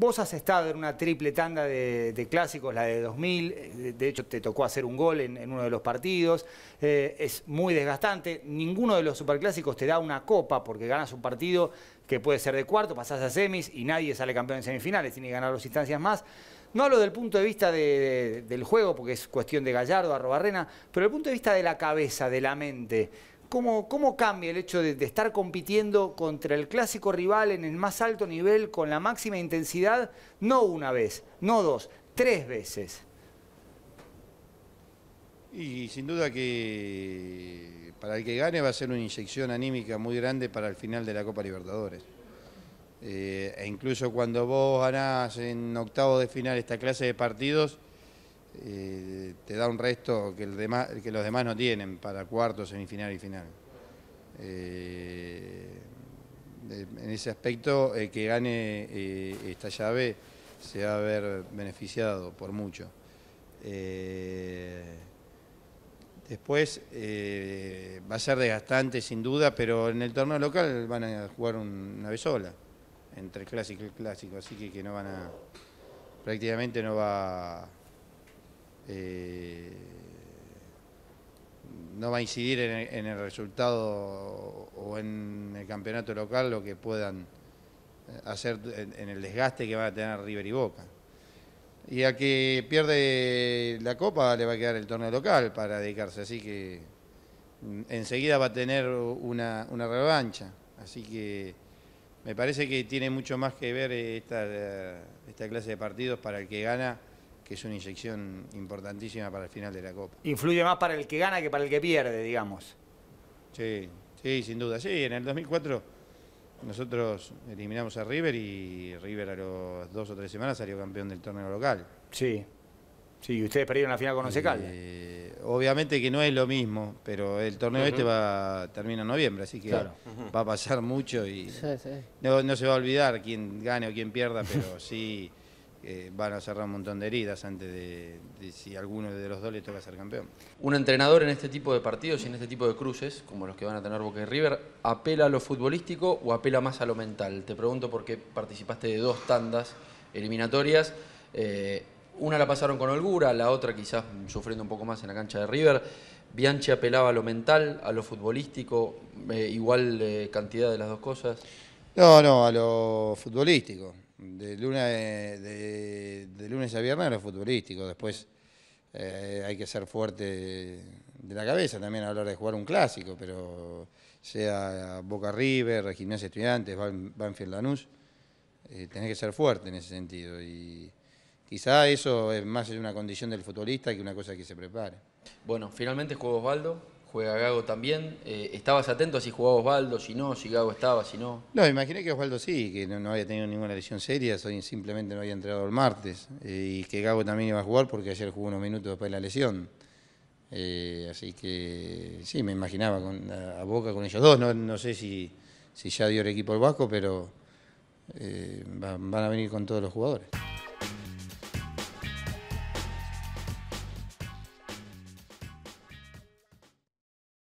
Vos has estado en una triple tanda de, clásicos, la de 2000, eh, de hecho te tocó hacer un gol en, uno de los partidos, eh, es muy desgastante, ninguno de los superclásicos te da una copa porque ganas un partido que puede ser de cuarto, pasás a semis y nadie sale campeón en semifinales, tiene que ganar dos instancias más. No hablo del punto de vista del juego, porque es cuestión de Gallardo, Arrobarrena, pero el punto de vista de la cabeza, de la mente. ¿Cómo, cambia el hecho de, estar compitiendo contra el clásico rival en el más alto nivel, con la máxima intensidad, no una vez, no dos, tres veces? Y sin duda que para el que gane va a ser una inyección anímica muy grande para el final de la Copa Libertadores. Eh, e incluso cuando vos ganás en octavo de final esta clase de partidos, eh, te da un resto que, los demás no tienen para cuarto, semifinal y final. Eh, eh, en ese aspecto, el que gane esta llave se va a ver beneficiado por mucho. Después va a ser desgastante sin duda, pero en el torneo local van a jugar una vez sola, entre clásico y el clásico, así que, que no van a, prácticamente no va, eh, no va a incidir en el, resultado o en el campeonato local lo que puedan eh, hacer en, el desgaste que van a tener River y Boca. Y a que pierde la copa le va a quedar el torneo local para dedicarse, así que mm, enseguida va a tener una, revancha. Así que me parece que tiene mucho más que ver esta clase de partidos para el que gana que es una inyección importantísima para el final de la Copa. Influye más para el que gana que para el que pierde, digamos. Sí, sí, sin duda. Sí, en el 2004 nosotros eliminamos a River y River a los dos o tres semanas salió campeón del torneo local. Sí, sí, y ustedes perdieron la final con Osecal. Eh, obviamente que no es lo mismo, pero el torneo este va termina en noviembre, así que va a pasar mucho y sí, sí. No, no se va a olvidar quién gane o quién pierda, pero sí... Eh, van a cerrar un montón de heridas antes de, de, si alguno de los dos le toca ser campeón. Un entrenador en este tipo de partidos y en este tipo de cruces, como los que van a tener Boca y River, ¿apela a lo futbolístico o apela más a lo mental? Te pregunto porque participaste de dos tandas eliminatorias. Eh, una la pasaron con holgura, la otra quizás sufriendo un poco más en la cancha de River. Bianchi apelaba a lo mental, a lo futbolístico, eh, igual cantidad de las dos cosas. No, no, a lo futbolístico. Eh, de, lunes a viernes era futbolístico. Después eh, hay que ser fuerte de la cabeza también hablar de jugar un clásico, pero sea Boca River, Gimnasia Estudiantes, Banfield Lanús, eh, tenés que ser fuerte en ese sentido. Y quizá eso es más una condición del futbolista que una cosa que se prepare. Bueno, finalmente juego Osvaldo, juega Gago también. Eh, ¿Estabas atento a si jugaba Osvaldo, si no, si Gago estaba, si no? No, imaginé que Osvaldo sí, que no, había tenido ninguna lesión seria, simplemente no había entrado el martes. Eh, y que Gago también iba a jugar porque ayer jugó unos minutos después de la lesión. Eh, así que sí, me imaginaba con, a, Boca con ellos dos. No, sé si, ya dio el equipo al Vasco, pero van a venir con todos los jugadores.